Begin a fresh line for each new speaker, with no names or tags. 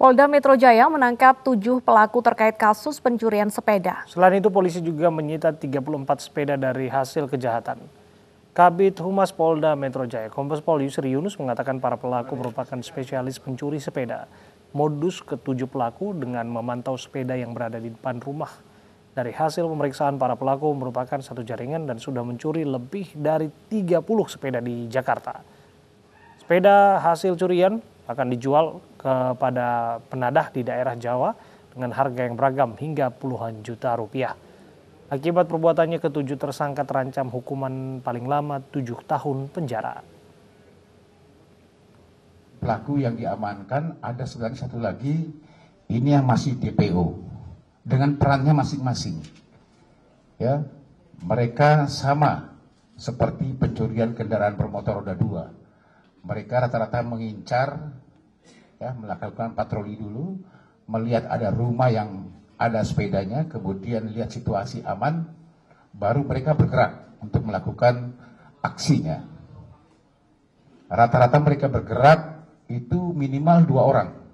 Polda Metro Jaya menangkap tujuh pelaku terkait kasus pencurian sepeda. Selain itu polisi juga menyita 34 sepeda dari hasil kejahatan. Kabit Humas Polda Metro Jaya, Kompas Pol Yusri Yunus mengatakan para pelaku merupakan spesialis pencuri sepeda. Modus ketujuh pelaku dengan memantau sepeda yang berada di depan rumah. Dari hasil pemeriksaan para pelaku merupakan satu jaringan dan sudah mencuri lebih dari 30 sepeda di Jakarta. Sepeda hasil curian akan dijual kepada penadah di daerah Jawa dengan harga yang beragam hingga puluhan juta rupiah. Akibat perbuatannya ketujuh tersangka terancam hukuman paling lama tujuh tahun penjara.
Pelaku yang diamankan ada sebenarnya satu lagi, ini yang masih DPO dengan perannya masing-masing. Ya, mereka sama seperti pencurian kendaraan bermotor roda dua. Mereka rata-rata mengincar ya, melakukan patroli dulu, melihat ada rumah yang ada sepedanya, kemudian lihat situasi aman, baru mereka bergerak untuk melakukan aksinya. Rata-rata mereka bergerak itu minimal dua orang.